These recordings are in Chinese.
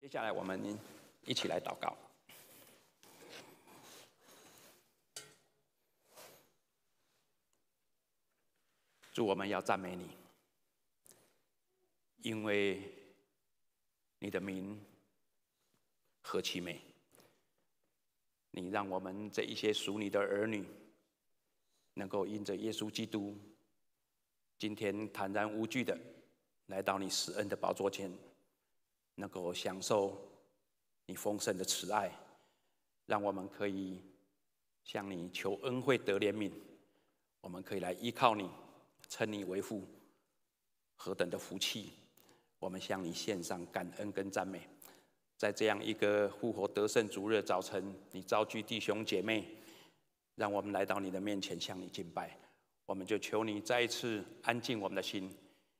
接下来，我们一起来祷告。祝我们要赞美你，因为你的名何其美。你让我们这一些属你的儿女，能够因着耶稣基督，今天坦然无惧的来到你施恩的宝座前。能够享受你丰盛的慈爱，让我们可以向你求恩惠得怜悯，我们可以来依靠你，称你为父，何等的福气！我们向你献上感恩跟赞美，在这样一个复活得胜逐日早晨，你召聚弟兄姐妹，让我们来到你的面前向你敬拜，我们就求你再一次安静我们的心，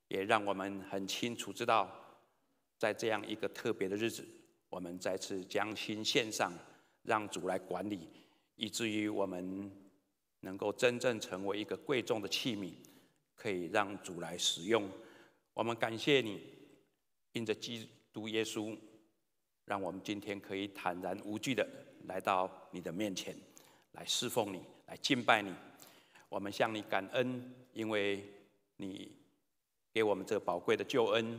也让我们很清楚知道。在这样一个特别的日子，我们再次将心献上，让主来管理，以至于我们能够真正成为一个贵重的器皿，可以让主来使用。我们感谢你，因着基督耶稣，让我们今天可以坦然无惧的来到你的面前，来侍奉你，来敬拜你。我们向你感恩，因为你给我们这宝贵的救恩。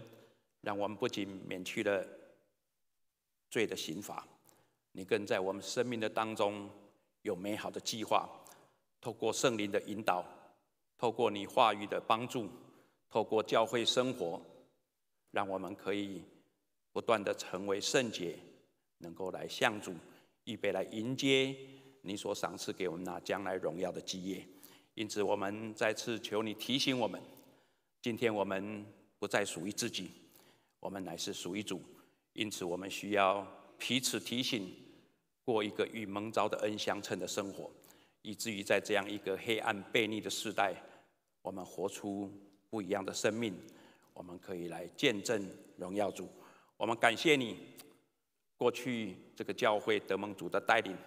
让我们不仅免去了罪的刑罚，你更在我们生命的当中有美好的计划。透过圣灵的引导，透过你话语的帮助，透过教会生活，让我们可以不断的成为圣洁，能够来向主预备，来迎接你所赏赐给我们那将来荣耀的基业。因此，我们再次求你提醒我们：今天我们不再属于自己。我们乃是属一主，因此我们需要彼此提醒，过一个与蒙召的恩相称的生活，以至于在这样一个黑暗悖逆的时代，我们活出不一样的生命，我们可以来见证荣耀主。我们感谢你，过去这个教会德蒙主的带领，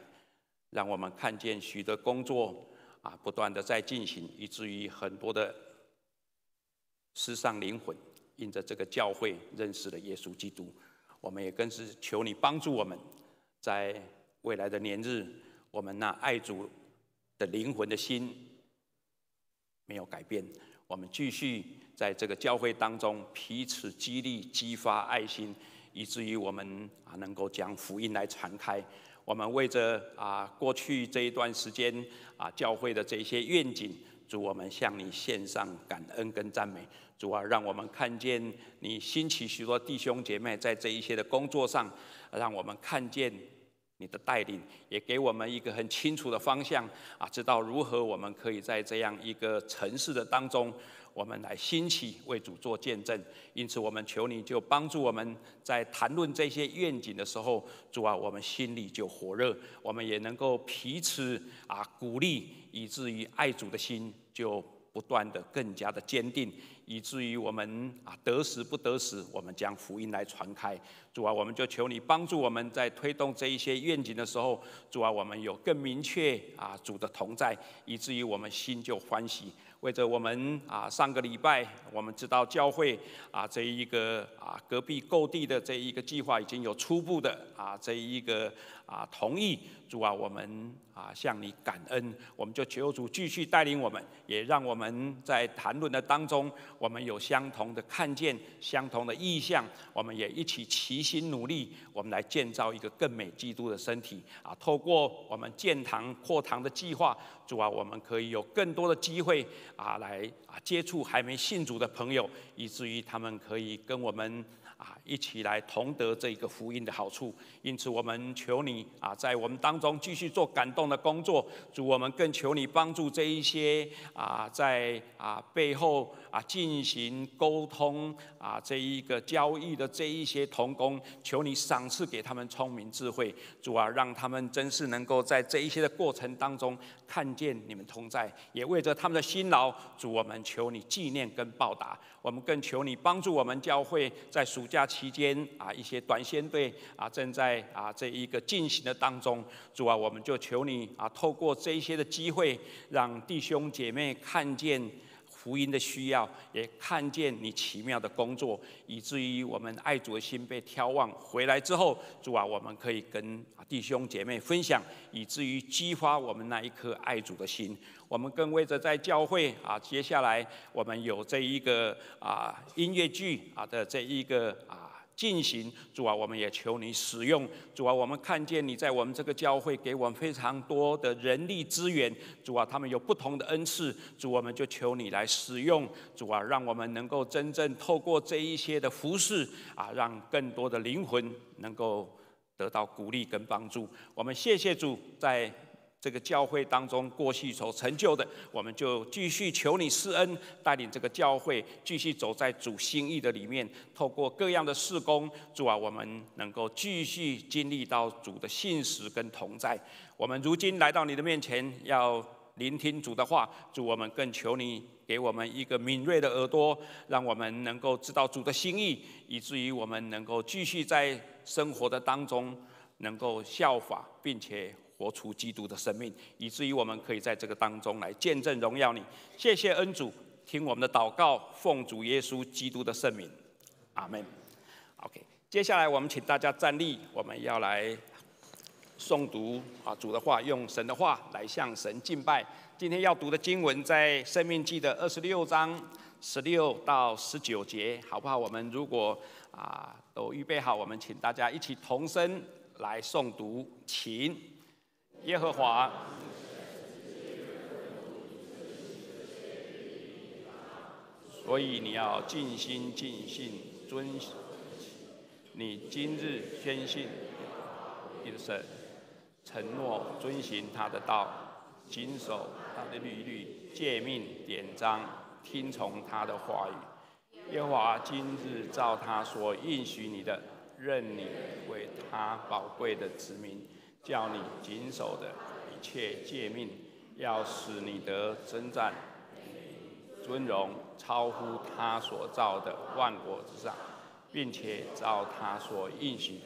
让我们看见许多工作啊，不断的在进行，以至于很多的时尚灵魂。因着这个教会认识了耶稣基督，我们也更是求你帮助我们，在未来的年日，我们那爱主的灵魂的心没有改变，我们继续在这个教会当中彼此激励、激发爱心，以至于我们啊能够将福音来传开。我们为着啊过去这一段时间啊教会的这些愿景。主，我们向你献上感恩跟赞美。主啊，让我们看见你兴起许多弟兄姐妹在这一些的工作上，让我们看见你的带领，也给我们一个很清楚的方向啊，知道如何我们可以在这样一个城市的当中。我们来兴起为主做见证，因此我们求你就帮助我们在谈论这些愿景的时候，主啊，我们心里就火热，我们也能够彼此啊鼓励，以至于爱主的心就不断的更加的坚定，以至于我们啊得死不得死，我们将福音来传开。主啊，我们就求你帮助我们在推动这一些愿景的时候，主啊，我们有更明确啊主的同在，以至于我们心就欢喜。或者我们啊，上个礼拜我们知道教会啊，这一个啊隔壁购地的这一个计划已经有初步的啊这一个。啊，同意！主啊，我们啊向你感恩，我们就求主继续带领我们，也让我们在谈论的当中，我们有相同的看见、相同的意向，我们也一起齐心努力，我们来建造一个更美基督的身体。啊，透过我们建堂扩堂的计划，主啊，我们可以有更多的机会啊，来啊接触还没信主的朋友，以至于他们可以跟我们。啊，一起来同得这个福音的好处。因此，我们求你啊，在我们当中继续做感动的工作。主，我们更求你帮助这一些啊，在啊背后。啊，进行沟通啊，这一个交易的这一些童工，求你赏赐给他们聪明智慧。主啊，让他们真是能够在这一些的过程当中看见你们同在，也为着他们的辛劳，主我们求你纪念跟报答。我们更求你帮助我们教会，在暑假期间啊，一些短宣队啊正在啊这一个进行的当中。主啊，我们就求你啊，透过这一些的机会，让弟兄姐妹看见。福音的需要，也看见你奇妙的工作，以至于我们爱主的心被眺望回来之后，主啊，我们可以跟弟兄姐妹分享，以至于激发我们那一颗爱主的心。我们更为着在教会啊，接下来我们有这一个啊音乐剧啊的这一个啊。进行主啊，我们也求你使用主啊，我们看见你在我们这个教会给我们非常多的人力资源，主啊，他们有不同的恩赐，主我们就求你来使用主啊，让我们能够真正透过这一些的服饰啊，让更多的灵魂能够得到鼓励跟帮助。我们谢谢主在。这个教会当中过去所成就的，我们就继续求你施恩，带领这个教会继续走在主心意的里面。透过各样的事工，主啊，我们能够继续经历到主的信实跟同在。我们如今来到你的面前，要聆听主的话。主，我们更求你给我们一个敏锐的耳朵，让我们能够知道主的心意，以至于我们能够继续在生活的当中能够效法，并且。活出基督的生命，以至于我们可以在这个当中来见证荣耀你。谢谢恩主，听我们的祷告，奉主耶稣基督的圣名，阿门。OK，接下来我们请大家站立，我们要来诵读啊主的话，用神的话来向神敬拜。今天要读的经文在《生命记》的二十六章十六到十九节，好不好？我们如果啊都预备好，我们请大家一起同声来诵读，请。耶和华，所以你要尽心尽性遵。你今日宣信一生承诺遵循他的道，谨守他的律例，诫命典章，听从他的话语。耶和华今日照他所应许你的，任你为他宝贵的子民。叫你谨守的一切诫命，要使你得征战，尊荣，超乎他所造的万国之上，并且照他所运行，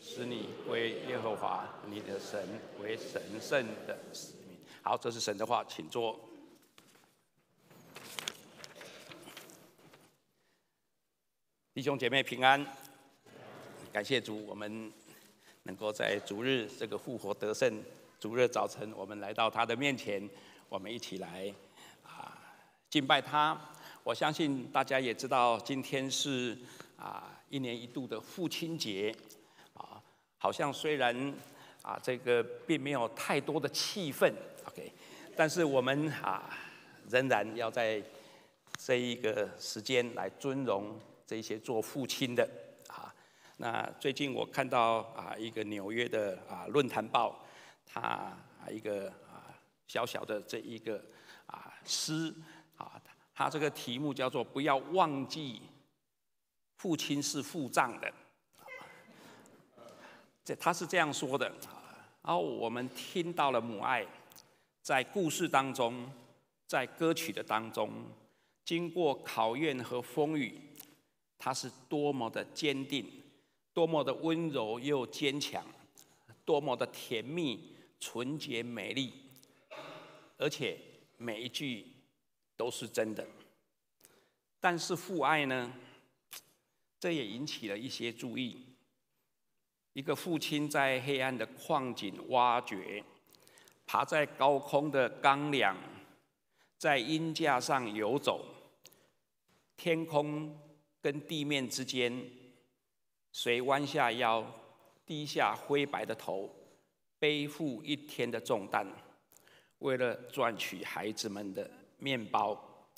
使你为耶和华你的神为神圣的使命。好，这是神的话，请坐。弟兄姐妹平安，感谢主，我们。能够在逐日这个复活得胜，逐日早晨我们来到他的面前，我们一起来啊敬拜他。我相信大家也知道，今天是啊一年一度的父亲节啊，好像虽然啊这个并没有太多的气氛，OK，但是我们啊仍然要在这一个时间来尊荣这些做父亲的。那最近我看到啊，一个纽约的啊论坛报，它一个啊小小的这一个啊诗，啊它这个题目叫做“不要忘记父亲是付账的”。这他是这样说的，然后我们听到了母爱，在故事当中，在歌曲的当中，经过考验和风雨，它是多么的坚定。多么的温柔又坚强，多么的甜蜜、纯洁、美丽，而且每一句都是真的。但是父爱呢？这也引起了一些注意。一个父亲在黑暗的矿井挖掘，爬在高空的钢梁，在鹰架上游走，天空跟地面之间。谁弯下腰，低下灰白的头，背负一天的重担，为了赚取孩子们的面包，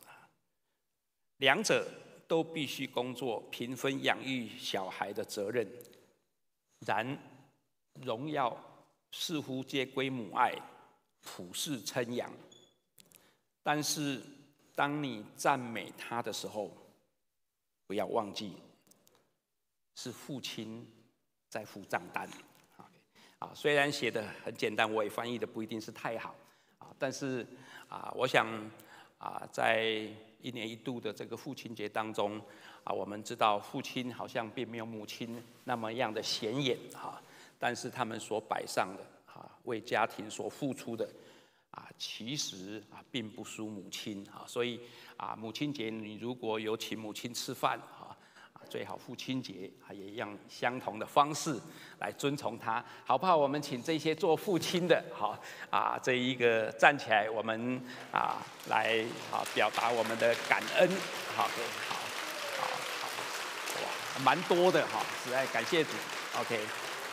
两者都必须工作，平分养育小孩的责任。然，荣耀似乎皆归母爱，普世称扬。但是，当你赞美他的时候，不要忘记。是父亲在付账单啊，虽然写的很简单，我也翻译的不一定是太好，啊，但是啊，我想啊，在一年一度的这个父亲节当中，啊，我们知道父亲好像并没有母亲那么样的显眼哈，但是他们所摆上的啊，为家庭所付出的啊，其实啊，并不输母亲啊，所以啊，母亲节你如果有请母亲吃饭。最好父亲节，也用相同的方式来遵从他，好不好？我们请这些做父亲的，好啊，这一个站起来，我们啊来啊表达我们的感恩，好，好，好，蛮多的哈，实在感谢主，OK，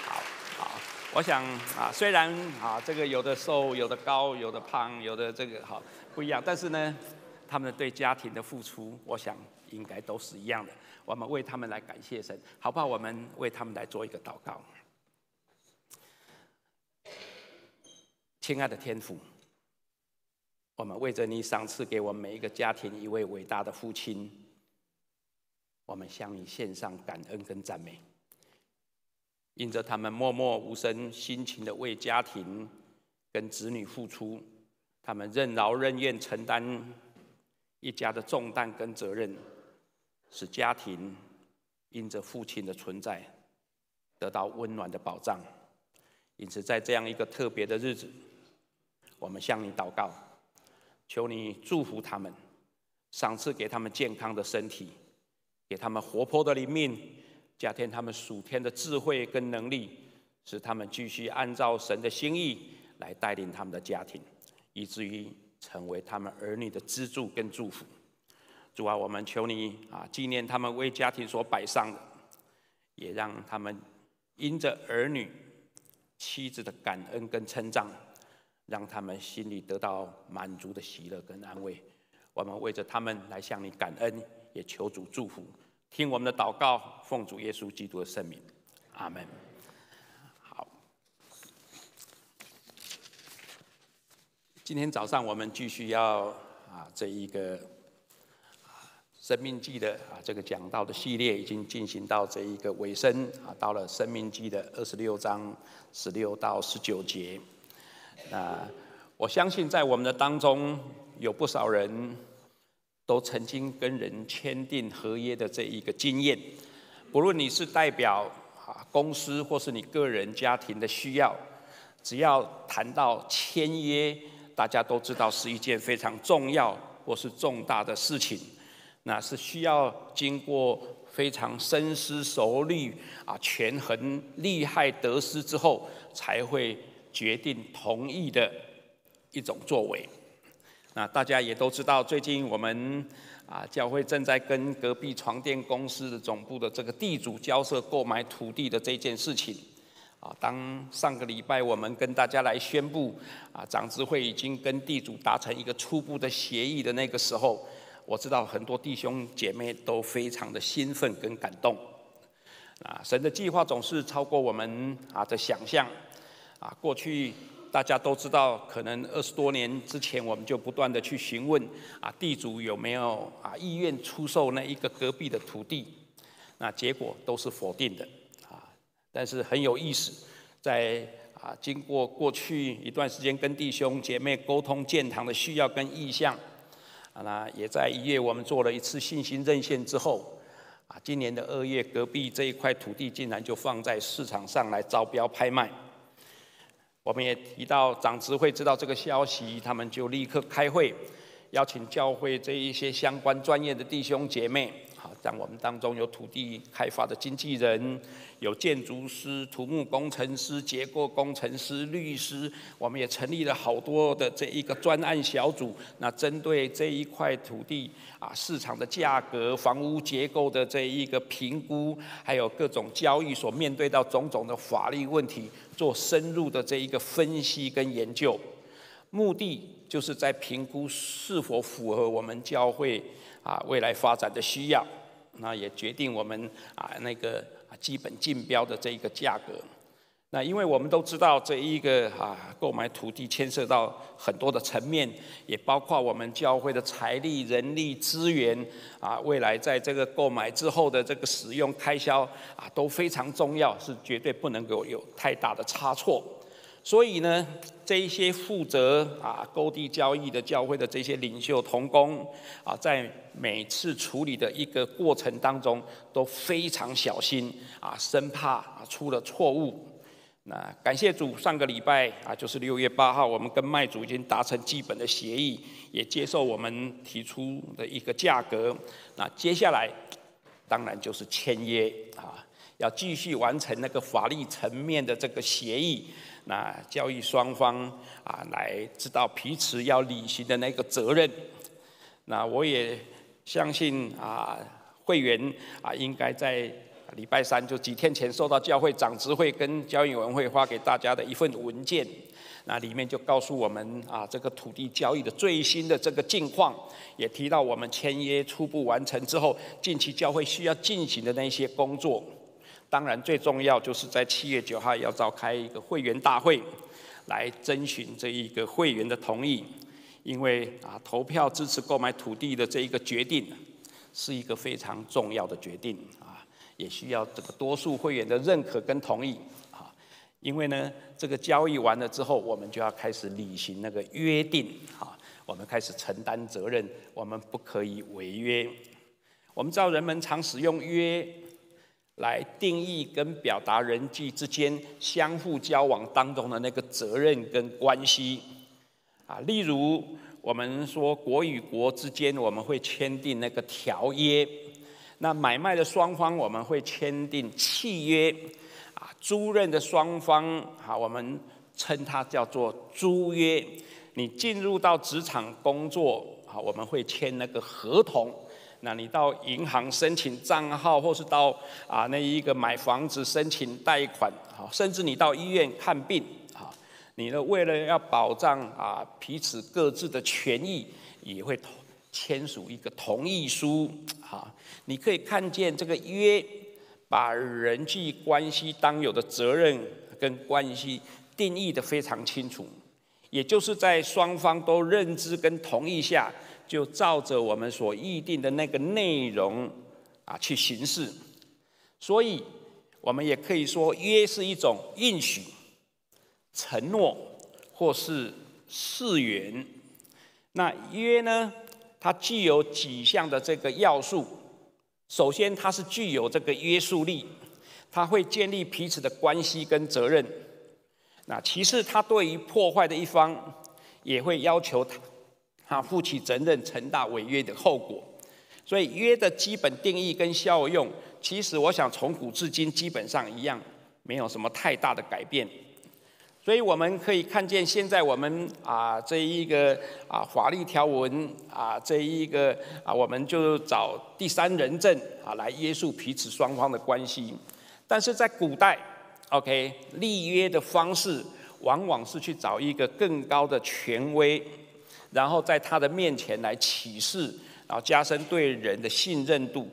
好，好，我想啊，虽然啊这个有的瘦、有的高、有的胖、有的这个哈不一样，但是呢，他们对家庭的付出，我想。应该都是一样的。我们为他们来感谢神，好不好？我们为他们来做一个祷告。亲爱的天父，我们为着你赏赐给我们每一个家庭一位伟大的父亲，我们向你献上感恩跟赞美。因着他们默默无声、辛勤的为家庭跟子女付出，他们任劳任怨，承担一家的重担跟责任。使家庭因着父亲的存在得到温暖的保障，因此在这样一个特别的日子，我们向你祷告，求你祝福他们，赏赐给他们健康的身体，给他们活泼的灵命，加添他们属天的智慧跟能力，使他们继续按照神的心意来带领他们的家庭，以至于成为他们儿女的支柱跟祝福。主啊，我们求你啊，纪念他们为家庭所摆上的，也让他们因着儿女、妻子的感恩跟称赞，让他们心里得到满足的喜乐跟安慰。我们为着他们来向你感恩，也求主祝福。听我们的祷告，奉主耶稣基督的圣名，阿门。好，今天早上我们继续要啊，这一个。生命记》的啊，这个讲到的系列已经进行到这一个尾声啊，到了生命记》的二十六章十六到十九节啊，我相信在我们的当中有不少人都曾经跟人签订合约的这一个经验，不论你是代表啊公司或是你个人家庭的需要，只要谈到签约，大家都知道是一件非常重要或是重大的事情。那是需要经过非常深思熟虑啊，权衡利害得失之后，才会决定同意的一种作为。那大家也都知道，最近我们啊，教会正在跟隔壁床垫公司的总部的这个地主交涉购买土地的这件事情。啊，当上个礼拜我们跟大家来宣布，啊，长智会已经跟地主达成一个初步的协议的那个时候。我知道很多弟兄姐妹都非常的兴奋跟感动，啊，神的计划总是超过我们啊的想象，啊，过去大家都知道，可能二十多年之前我们就不断的去询问，啊，地主有没有啊意愿出售那一个隔壁的土地，那结果都是否定的，啊，但是很有意思，在啊经过过去一段时间跟弟兄姐妹沟通建堂的需要跟意向。那也在一月，我们做了一次信心认线之后，啊，今年的二月，隔壁这一块土地竟然就放在市场上来招标拍卖。我们也提到长执会知道这个消息，他们就立刻开会，邀请教会这一些相关专业的弟兄姐妹。像我们当中有土地开发的经纪人，有建筑师、土木工程师、结构工程师、律师，我们也成立了好多的这一个专案小组。那针对这一块土地啊，市场的价格、房屋结构的这一个评估，还有各种交易所面对到种种的法律问题，做深入的这一个分析跟研究，目的就是在评估是否符合我们教会啊未来发展的需要。那也决定我们啊那个基本竞标的这一个价格。那因为我们都知道这一个啊购买土地牵涉到很多的层面，也包括我们教会的财力、人力资源啊，未来在这个购买之后的这个使用开销啊，都非常重要，是绝对不能够有太大的差错。所以呢，这一些负责啊，购地交易的教会的这些领袖同工啊，在每次处理的一个过程当中都非常小心啊，生怕出了错误。那感谢主，上个礼拜啊，就是六月八号，我们跟卖主已经达成基本的协议，也接受我们提出的一个价格。那接下来，当然就是签约啊，要继续完成那个法律层面的这个协议。那交易双方啊，来知道彼此要履行的那个责任。那我也相信啊，会员啊，应该在礼拜三就几天前收到教会长执会跟教易委员会发给大家的一份文件。那里面就告诉我们啊，这个土地交易的最新的这个近况，也提到我们签约初步完成之后，近期教会需要进行的那些工作。当然，最重要就是在七月九号要召开一个会员大会，来征询这一个会员的同意，因为啊，投票支持购买土地的这一个决定，是一个非常重要的决定啊，也需要这个多数会员的认可跟同意啊，因为呢，这个交易完了之后，我们就要开始履行那个约定啊，我们开始承担责任，我们不可以违约。我们知道，人们常使用约。来定义跟表达人际之间相互交往当中的那个责任跟关系，啊，例如我们说国与国之间我们会签订那个条约，那买卖的双方我们会签订契约，啊，租赁的双方啊，我们称它叫做租约。你进入到职场工作，啊，我们会签那个合同。那你到银行申请账号，或是到啊那一个买房子申请贷款，啊，甚至你到医院看病，啊，你呢为了要保障啊彼此各自的权益，也会签署一个同意书，啊，你可以看见这个约，把人际关系当有的责任跟关系定义的非常清楚，也就是在双方都认知跟同意下。就照着我们所预定的那个内容啊去行事，所以我们也可以说约是一种应许、承诺或是誓言。那约呢，它具有几项的这个要素。首先，它是具有这个约束力，它会建立彼此的关系跟责任。那其次，它对于破坏的一方，也会要求他。啊，负起责任，承担违约的后果。所以约的基本定义跟效用，其实我想从古至今基本上一样，没有什么太大的改变。所以我们可以看见，现在我们啊这一个啊法律条文啊这一个啊我们就找第三人证啊来约束彼此双方的关系。但是在古代，OK 立约的方式往往是去找一个更高的权威。然后在他的面前来启示，然后加深对人的信任度，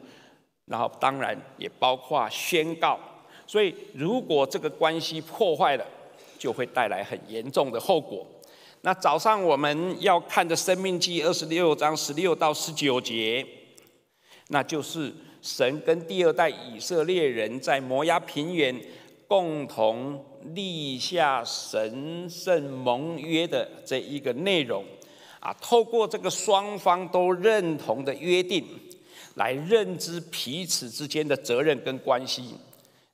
然后当然也包括宣告。所以，如果这个关系破坏了，就会带来很严重的后果。那早上我们要看的《生命记》二十六章十六到十九节，那就是神跟第二代以色列人在摩崖平原共同立下神圣盟约的这一个内容。啊，透过这个双方都认同的约定，来认知彼此之间的责任跟关系。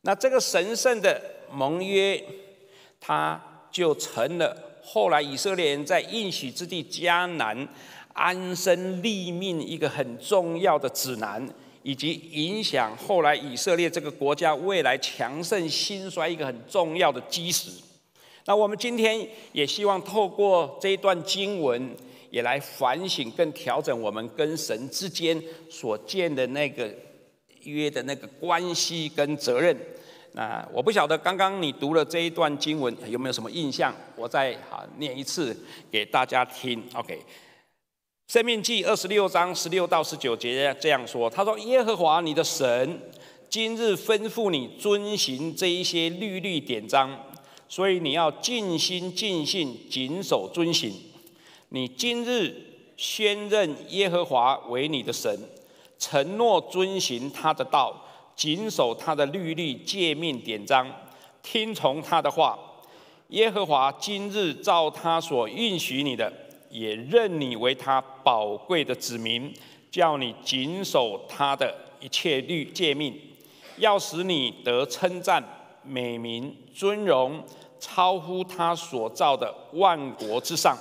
那这个神圣的盟约，它就成了后来以色列人在应许之地迦南安身立命一个很重要的指南，以及影响后来以色列这个国家未来强盛兴衰一个很重要的基石。那我们今天也希望透过这一段经文。也来反省跟调整我们跟神之间所建的那个约的那个关系跟责任。那我不晓得刚刚你读了这一段经文有没有什么印象？我再好念一次给大家听。OK，《生命记》二十六章十六到十九节这样说：他说，耶和华你的神今日吩咐你遵行这一些律律典章，所以你要尽心尽性谨守遵行。你今日先认耶和华为你的神，承诺遵行他的道，谨守他的律例、诫命、典章，听从他的话。耶和华今日照他所应许你的，也认你为他宝贵的子民，叫你谨守他的一切律诫命，要使你得称赞、美名、尊荣，超乎他所造的万国之上。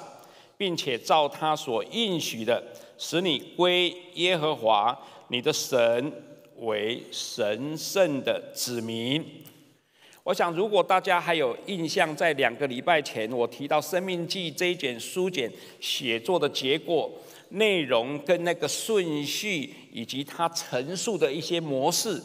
并且照他所应许的，使你归耶和华你的神为神圣的子民。我想，如果大家还有印象，在两个礼拜前，我提到《生命记》这一卷书简写作的结果、内容跟那个顺序，以及他陈述的一些模式。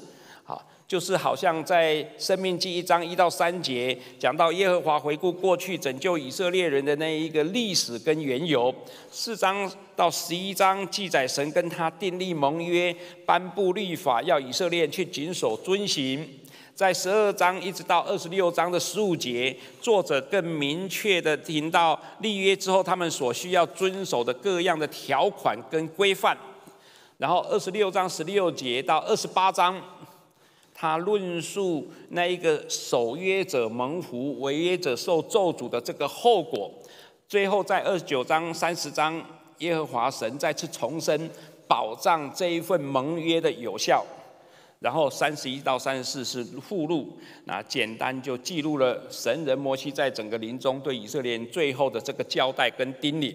就是好像在《生命记》一章一到三节讲到耶和华回顾过去拯救以色列人的那一个历史跟缘由，四章到十一章记载神跟他订立盟约、颁布律法，要以色列去谨守遵行。在十二章一直到二十六章的十五节，作者更明确的提到立约之后他们所需要遵守的各样的条款跟规范。然后二十六章十六节到二十八章。他论述那一个守约者蒙福，违约者受咒诅的这个后果。最后在二十九章、三十章，耶和华神再次重申保障这一份盟约的有效。然后三十一到三十四是附录，那简单就记录了神人摩西在整个临终对以色列人最后的这个交代跟叮咛。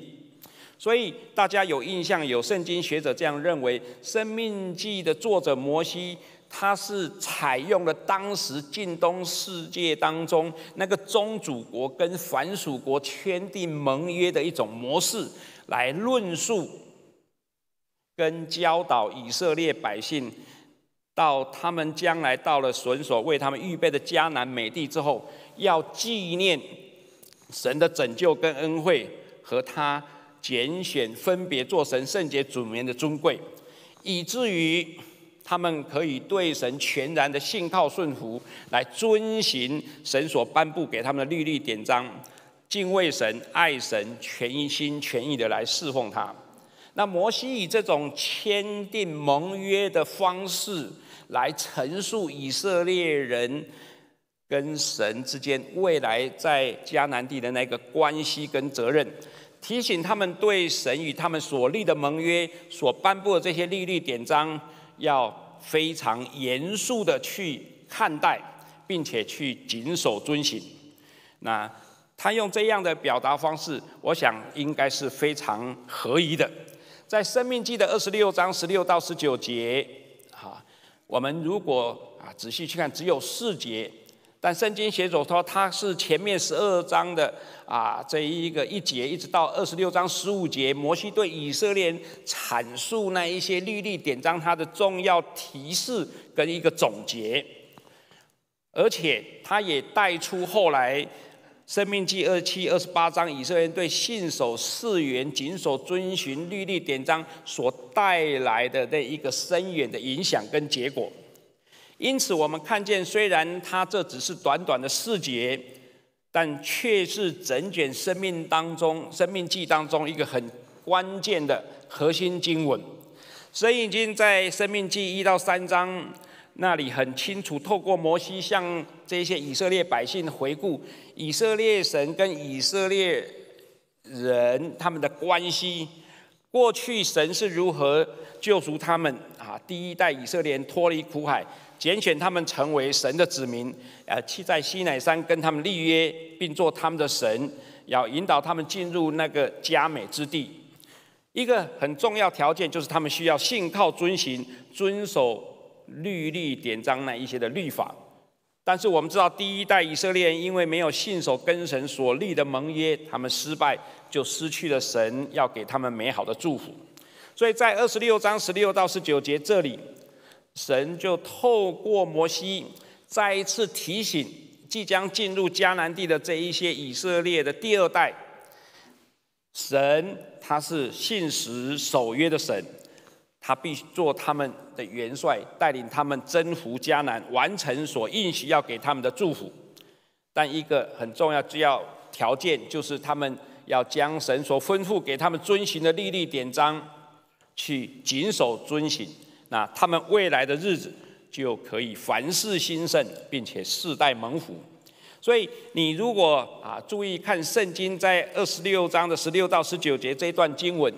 所以大家有印象，有圣经学者这样认为，生命记的作者摩西。他是采用了当时近东世界当中那个宗主国跟凡属国签订盟约的一种模式，来论述跟教导以色列百姓，到他们将来到了神所为他们预备的迦南美地之后，要纪念神的拯救跟恩惠，和他拣选分别做神圣洁主民的尊贵，以至于。他们可以对神全然的信靠顺服，来遵行神所颁布给他们的律例典章，敬畏神、爱神、全心全意的来侍奉他。那摩西以这种签订盟约的方式来陈述以色列人跟神之间未来在迦南地的那个关系跟责任，提醒他们对神与他们所立的盟约、所颁布的这些律例典章。要非常严肃地去看待，并且去谨守遵行。那他用这样的表达方式，我想应该是非常合宜的。在《生命记》的二十六章十六到十九节，哈，我们如果啊仔细去看，只有四节。但圣经写手说，他是前面十二章的啊，这一个一节，一直到二十六章十五节，摩西对以色列阐述那一些律例典章，它的重要提示跟一个总结，而且他也带出后来，生命记二七、二十八章，以色列人对信守誓言、谨守遵循律例典章所带来的那一个深远的影响跟结果。因此，我们看见，虽然他这只是短短的四节，但却是整卷生命当中《生命记》当中一个很关键的核心经文。神已经在《生命记》一到三章那里很清楚，透过摩西向这些以色列百姓回顾以色列神跟以色列人他们的关系，过去神是如何救赎他们啊！第一代以色列人脱离苦海。拣选他们成为神的子民，呃，去在西乃山跟他们立约，并做他们的神，要引导他们进入那个佳美之地。一个很重要条件就是他们需要信靠、遵行、遵守律例典章那一些的律法。但是我们知道，第一代以色列人因为没有信守跟神所立的盟约，他们失败，就失去了神要给他们美好的祝福。所以在二十六章十六到十九节这里。神就透过摩西再一次提醒即将进入迦南地的这一些以色列的第二代，神他是信实守约的神，他必须做他们的元帅，带领他们征服迦南，完成所应许要给他们的祝福。但一个很重要、就要条件就是他们要将神所吩咐给他们遵循的律例典章去谨守遵行。那他们未来的日子就可以凡事兴盛，并且世代蒙福。所以你如果啊注意看圣经在二十六章的十六到十九节这段经文，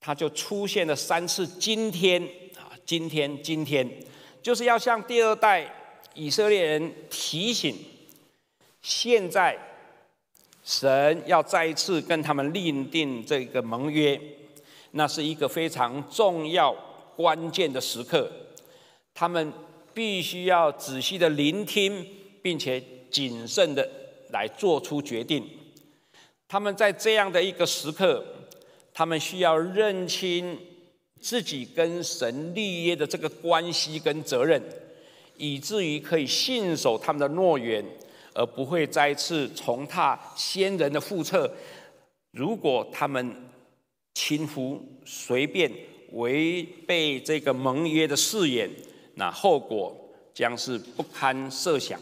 它就出现了三次“今天”啊，今天，今天，就是要向第二代以色列人提醒，现在神要再一次跟他们立定这个盟约，那是一个非常重要。关键的时刻，他们必须要仔细的聆听，并且谨慎的来做出决定。他们在这样的一个时刻，他们需要认清自己跟神立约的这个关系跟责任，以至于可以信守他们的诺言，而不会再次重踏先人的覆辙。如果他们轻浮、随便，违背这个盟约的誓言，那后果将是不堪设想。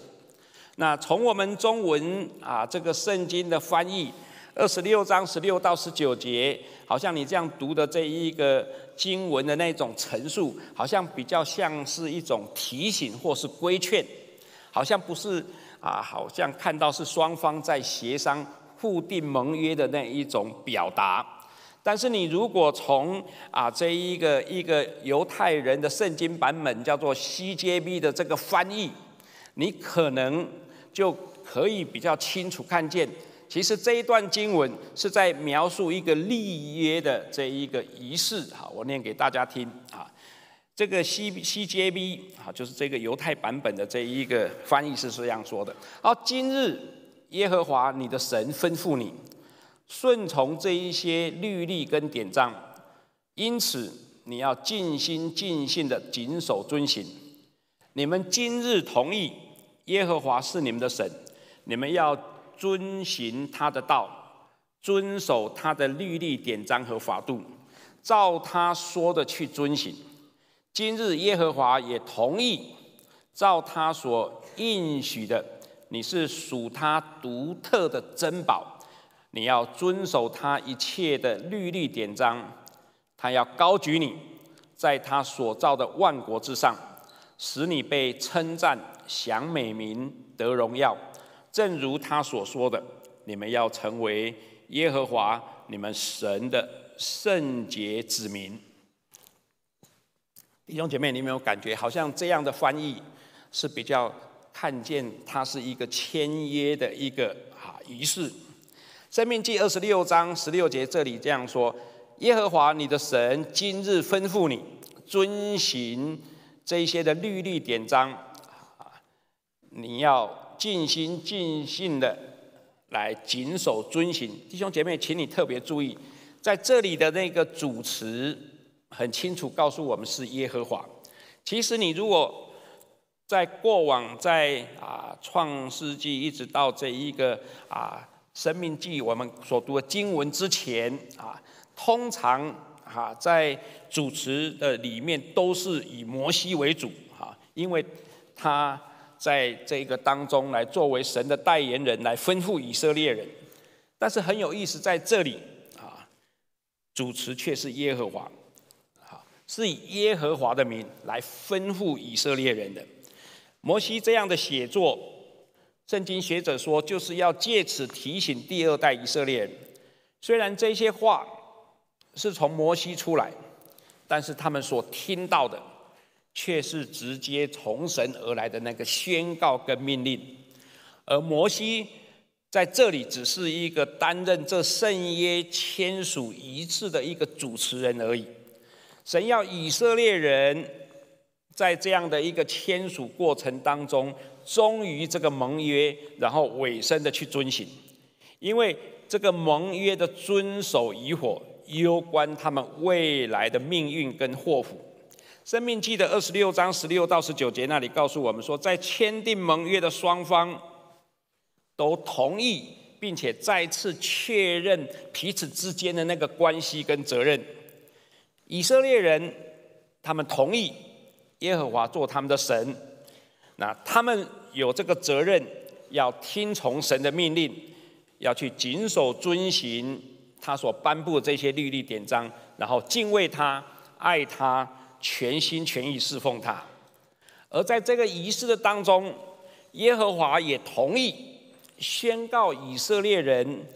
那从我们中文啊，这个圣经的翻译，二十六章十六到十九节，好像你这样读的这一个经文的那种陈述，好像比较像是一种提醒或是规劝，好像不是啊，好像看到是双方在协商互定盟约的那一种表达。但是你如果从啊这一个一个犹太人的圣经版本叫做 CJB 的这个翻译，你可能就可以比较清楚看见，其实这一段经文是在描述一个立约的这一个仪式。哈，我念给大家听啊，这个 C CJB 啊，就是这个犹太版本的这一个翻译是这样说的。好，今日耶和华你的神吩咐你。顺从这一些律例跟典章，因此你要尽心尽性的谨守遵行。你们今日同意耶和华是你们的神，你们要遵行他的道，遵守他的律例、典章和法度，照他说的去遵行。今日耶和华也同意，照他所应许的，你是属他独特的珍宝。你要遵守他一切的律例典章，他要高举你，在他所造的万国之上，使你被称赞、享美名、得荣耀。正如他所说的，你们要成为耶和华你们神的圣洁子民。弟兄姐妹，你有没有感觉，好像这样的翻译是比较看见它是一个签约的一个哈仪式？生命记二十六章十六节，这里这样说：耶和华你的神今日吩咐你，遵循这些的律例典章，你要尽心尽性的来谨守遵行。弟兄姐妹，请你特别注意，在这里的那个主持很清楚告诉我们是耶和华。其实你如果在过往在啊创世纪一直到这一个啊。《生命记》我们所读的经文之前啊，通常啊在主持的里面都是以摩西为主啊，因为他在这个当中来作为神的代言人来吩咐以色列人。但是很有意思，在这里啊，主持却是耶和华，啊，是以耶和华的名来吩咐以色列人的。摩西这样的写作。圣经学者说，就是要借此提醒第二代以色列人，虽然这些话是从摩西出来，但是他们所听到的却是直接从神而来的那个宣告跟命令，而摩西在这里只是一个担任这圣约签署仪式的一个主持人而已。神要以色列人在这样的一个签署过程当中。忠于这个盟约，然后委身的去遵行，因为这个盟约的遵守与否，攸关他们未来的命运跟祸福。生命记的二十六章十六到十九节那里告诉我们说，在签订盟约的双方都同意，并且再次确认彼此之间的那个关系跟责任。以色列人他们同意耶和华做他们的神。那他们有这个责任，要听从神的命令，要去谨守遵行他所颁布这些律例典章，然后敬畏他、爱他、全心全意侍奉他。而在这个仪式的当中，耶和华也同意宣告以色列人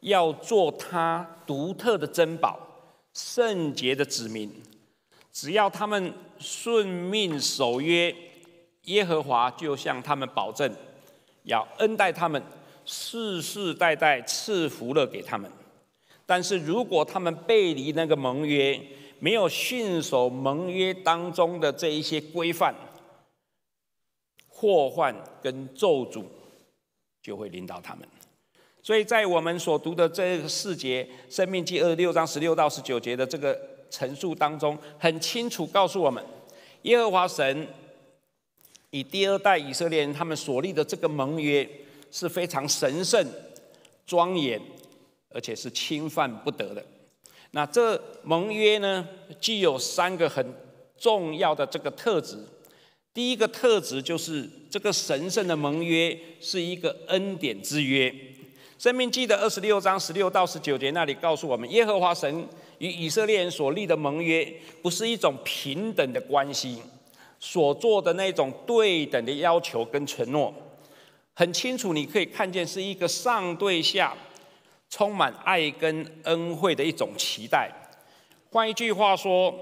要做他独特的珍宝、圣洁的子民，只要他们顺命守约。耶和华就向他们保证，要恩待他们，世世代代赐福了给他们。但是如果他们背离那个盟约，没有信守盟约当中的这一些规范，祸患跟咒诅就会临到他们。所以在我们所读的这个四节《生命记》二十六章十六到十九节的这个陈述当中，很清楚告诉我们，耶和华神。以第二代以色列人，他们所立的这个盟约是非常神圣、庄严，而且是侵犯不得的。那这盟约呢，具有三个很重要的这个特质。第一个特质就是，这个神圣的盟约是一个恩典之约。生命记的二十六章十六到十九节那里告诉我们，耶和华神与以色列人所立的盟约，不是一种平等的关系。所做的那种对等的要求跟承诺，很清楚，你可以看见是一个上对下，充满爱跟恩惠的一种期待。换一句话说，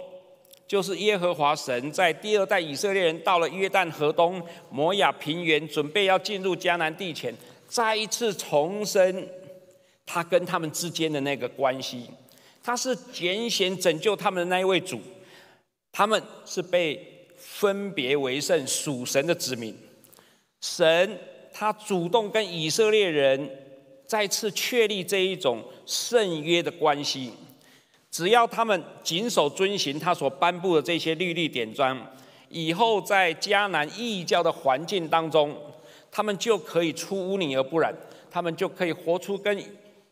就是耶和华神在第二代以色列人到了约旦河东摩亚平原，准备要进入迦南地前，再一次重申他跟他们之间的那个关系。他是拣选拯救他们的那一位主，他们是被。分别为圣属神的子民，神他主动跟以色列人再次确立这一种圣约的关系，只要他们谨守遵循他所颁布的这些律例典章，以后在迦南异教的环境当中，他们就可以出污泥而不染，他们就可以活出跟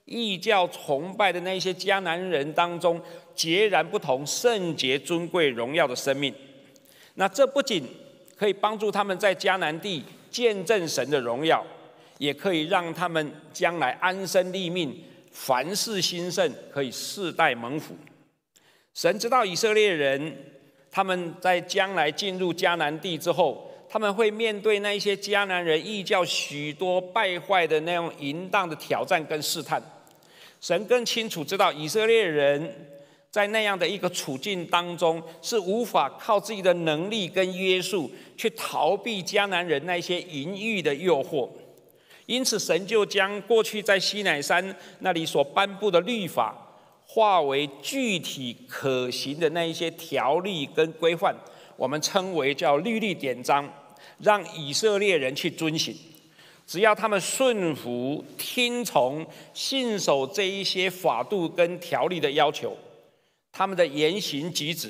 异教崇拜的那些迦南人当中截然不同、圣洁、尊贵、荣耀的生命。那这不仅可以帮助他们在迦南地见证神的荣耀，也可以让他们将来安身立命，凡事兴盛，可以世代蒙福。神知道以色列人，他们在将来进入迦南地之后，他们会面对那一些迦南人异教许多败坏的那种淫荡的挑战跟试探。神更清楚知道以色列人。在那样的一个处境当中，是无法靠自己的能力跟约束去逃避迦南人那些淫欲的诱惑，因此神就将过去在西乃山那里所颁布的律法，化为具体可行的那一些条例跟规范，我们称为叫律例典章，让以色列人去遵行。只要他们顺服、听从、信守这一些法度跟条例的要求。他们的言行举止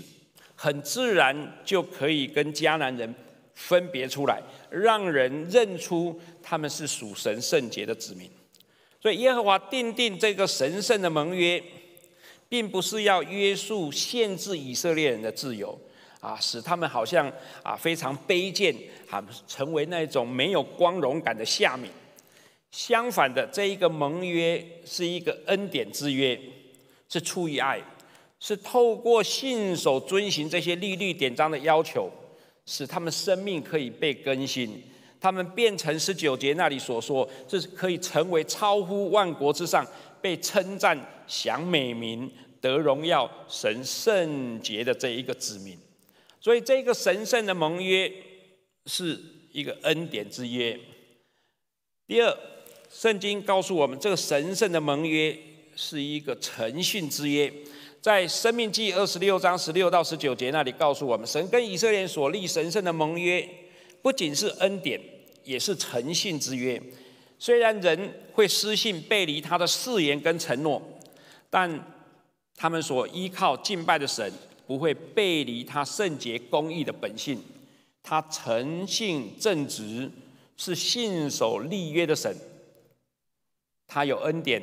很自然，就可以跟迦南人分别出来，让人认出他们是属神圣洁的子民。所以耶和华定定这个神圣的盟约，并不是要约束、限制以色列人的自由，啊，使他们好像啊非常卑贱，啊成为那种没有光荣感的下民。相反的，这一个盟约是一个恩典之约，是出于爱。是透过信守遵行这些律例典章的要求，使他们生命可以被更新，他们变成十九节那里所说，这是可以成为超乎万国之上，被称赞享美名得荣耀神圣洁的这一个子民。所以这个神圣的盟约是一个恩典之约。第二，圣经告诉我们，这个神圣的盟约是一个诚信之约。在《生命记》二十六章十六到十九节那里告诉我们，神跟以色列所立神圣的盟约，不仅是恩典，也是诚信之约。虽然人会失信背离他的誓言跟承诺，但他们所依靠敬拜的神不会背离他圣洁公义的本性。他诚信正直，是信守立约的神。他有恩典，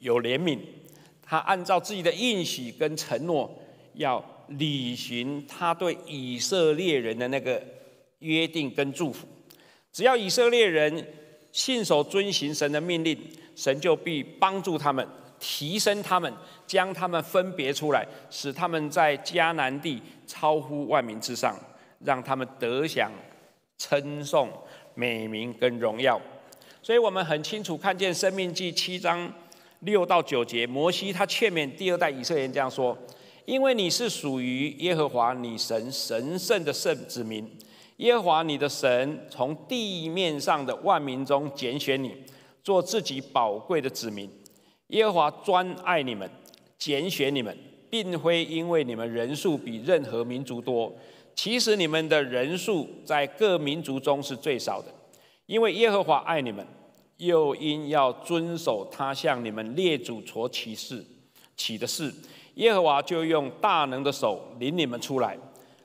有怜悯。他按照自己的应许跟承诺，要履行他对以色列人的那个约定跟祝福。只要以色列人信守遵行神的命令，神就必帮助他们，提升他们，将他们分别出来，使他们在迦南地超乎万民之上，让他们得享称颂、美名跟荣耀。所以，我们很清楚看见《生命记》七章。六到九节，摩西他劝勉第二代以色列人这样说：“因为你是属于耶和华你神神圣的圣子民，耶和华你的神从地面上的万民中拣选你，做自己宝贵的子民。耶和华专爱你们，拣选你们，并非因为你们人数比任何民族多，其实你们的人数在各民族中是最少的，因为耶和华爱你们。”又因要遵守他向你们列祖所起誓起的誓，耶和华就用大能的手领你们出来，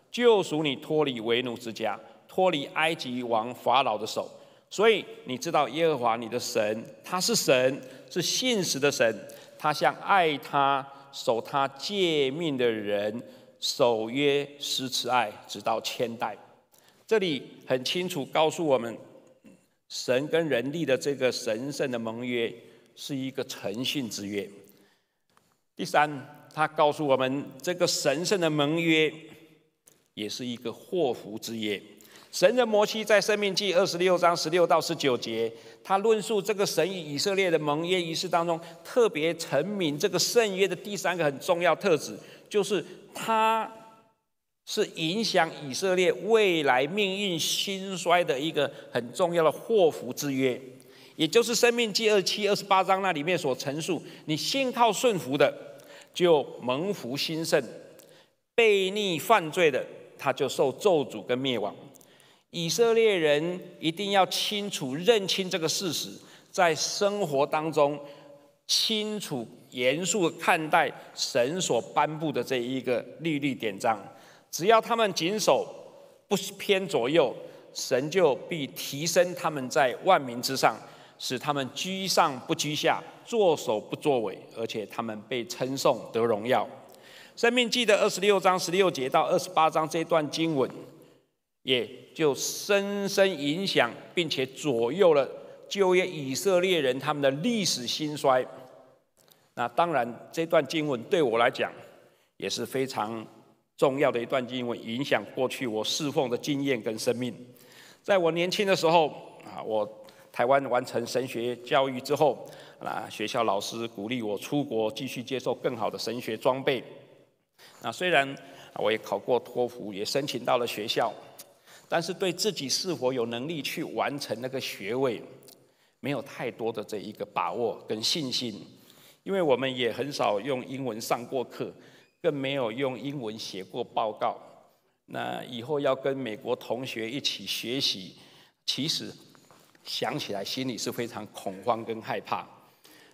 救赎你脱离为奴之家，脱离埃及王法老的手。所以你知道耶和华你的神，他是神，是信实的神。他向爱他、守他诫命的人守约施慈爱，直到千代。这里很清楚告诉我们。神跟人力的这个神圣的盟约是一个诚信之约。第三，他告诉我们，这个神圣的盟约也是一个祸福之约。神的摩西在《生命记》二十六章十六到十九节，他论述这个神与以色列的盟约仪式当中，特别阐明这个圣约的第三个很重要特质，就是他。是影响以色列未来命运兴衰的一个很重要的祸福之约，也就是《生命记》二七二十八章》那里面所陈述：，你信靠顺服的，就蒙福兴盛；，背逆犯罪的，他就受咒诅跟灭亡。以色列人一定要清楚认清这个事实，在生活当中清楚严肃看待神所颁布的这一个律例典章。只要他们谨守，不偏左右，神就必提升他们在万民之上，使他们居上不居下，作首不作尾，而且他们被称颂得荣耀。《生命记》的二十六章十六节到二十八章这段经文，也就深深影响并且左右了旧约以色列人他们的历史兴衰。那当然，这段经文对我来讲也是非常。重要的一段经文，影响过去我侍奉的经验跟生命。在我年轻的时候，啊，我台湾完成神学教育之后，啊，学校老师鼓励我出国继续接受更好的神学装备。那虽然我也考过托福，也申请到了学校，但是对自己是否有能力去完成那个学位，没有太多的这一个把握跟信心，因为我们也很少用英文上过课。更没有用英文写过报告，那以后要跟美国同学一起学习，其实想起来心里是非常恐慌跟害怕。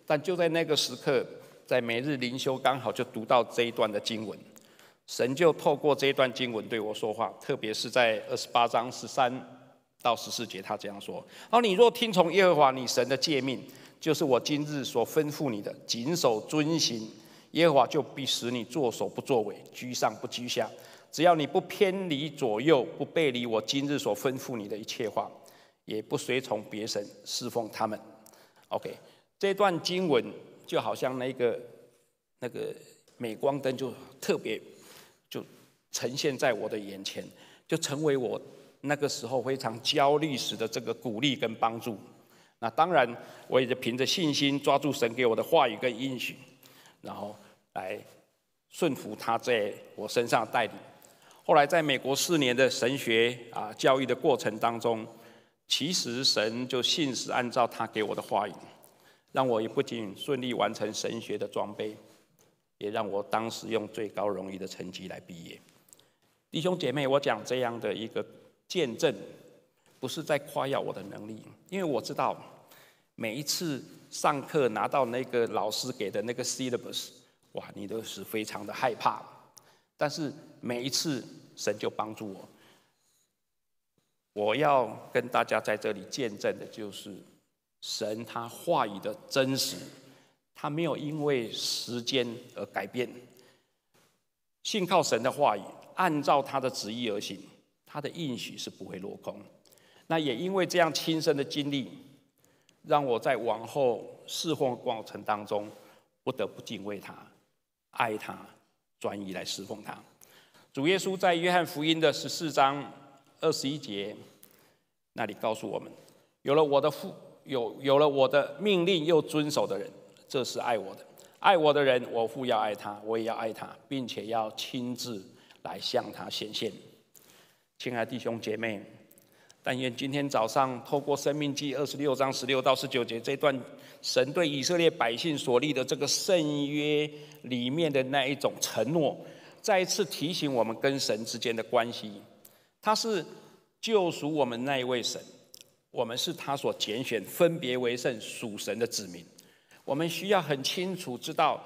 但就在那个时刻，在每日灵修刚好就读到这一段的经文，神就透过这一段经文对我说话，特别是在二十八章十三到十四节，他这样说：“哦，你若听从耶和华你神的诫命，就是我今日所吩咐你的，谨守遵行。”耶和华就必使你作首不作尾，居上不居下，只要你不偏离左右，不背离我今日所吩咐你的一切话，也不随从别神侍奉他们。OK，这段经文就好像那个那个镁光灯，就特别就呈现在我的眼前，就成为我那个时候非常焦虑时的这个鼓励跟帮助。那当然，我也就凭着信心抓住神给我的话语跟应许，然后。来顺服他在我身上带领。后来在美国四年的神学啊教育的过程当中，其实神就信实按照他给我的话语，让我也不仅顺利完成神学的装备，也让我当时用最高荣誉的成绩来毕业。弟兄姐妹，我讲这样的一个见证，不是在夸耀我的能力，因为我知道每一次上课拿到那个老师给的那个 c y l l a b u s 哇！你都是非常的害怕，但是每一次神就帮助我。我要跟大家在这里见证的，就是神他话语的真实，他没有因为时间而改变。信靠神的话语，按照他的旨意而行，他的应许是不会落空。那也因为这样亲身的经历，让我在往后侍奉过程当中不得不敬畏他。爱他，专一来侍奉他。主耶稣在约翰福音的十四章二十一节那里告诉我们：，有了我的父，有有了我的命令又遵守的人，这是爱我的。爱我的人，我父要爱他，我也要爱他，并且要亲自来向他显现。亲爱弟兄姐妹。但愿今天早上透过《生命记》二十六章十六到十九节这段，神对以色列百姓所立的这个圣约里面的那一种承诺，再一次提醒我们跟神之间的关系。他是救赎我们那一位神，我们是他所拣选、分别为圣、属神的子民。我们需要很清楚知道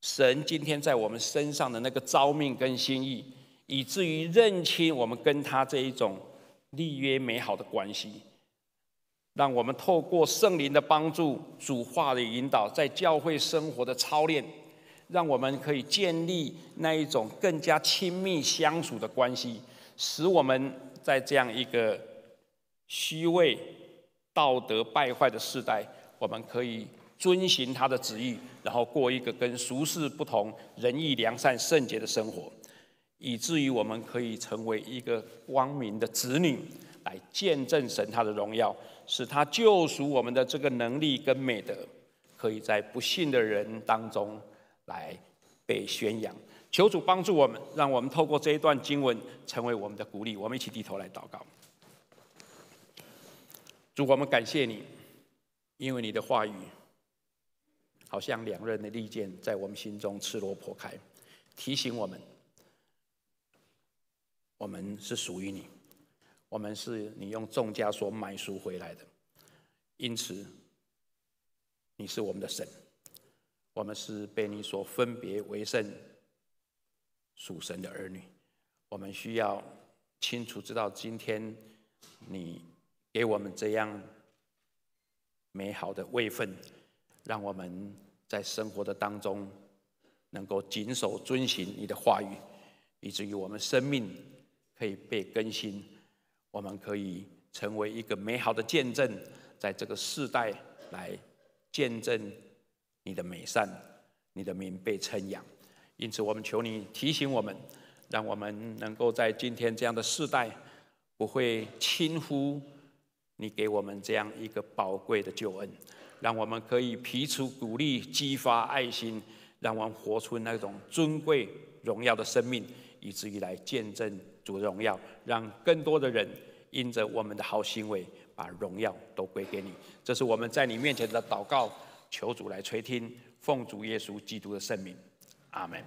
神今天在我们身上的那个召命跟心意，以至于认清我们跟他这一种。立约美好的关系，让我们透过圣灵的帮助、主化的引导，在教会生活的操练，让我们可以建立那一种更加亲密相处的关系，使我们在这样一个虚伪、道德败坏的时代，我们可以遵循他的旨意，然后过一个跟俗世不同、仁义良善、圣洁的生活。以至于我们可以成为一个光明的子女，来见证神他的荣耀，使他救赎我们的这个能力跟美德，可以在不幸的人当中来被宣扬。求主帮助我们，让我们透过这一段经文成为我们的鼓励。我们一起低头来祷告。主，我们感谢你，因为你的话语，好像两刃的利剑，在我们心中刺裸破开，提醒我们。我们是属于你，我们是你用重价所买赎回来的，因此你是我们的神，我们是被你所分别为圣、属神的儿女。我们需要清楚知道，今天你给我们这样美好的位分，让我们在生活的当中能够谨守遵行你的话语，以至于我们生命。可以被更新，我们可以成为一个美好的见证，在这个世代来见证你的美善，你的名被称扬。因此，我们求你提醒我们，让我们能够在今天这样的世代，不会轻忽你给我们这样一个宝贵的救恩，让我们可以提出鼓励、激发爱心，让我们活出那种尊贵荣耀的生命，以至于来见证。主的荣耀，让更多的人因着我们的好行为，把荣耀都归给你。这是我们在你面前的祷告，求主来垂听，奉主耶稣基督的圣名，阿门。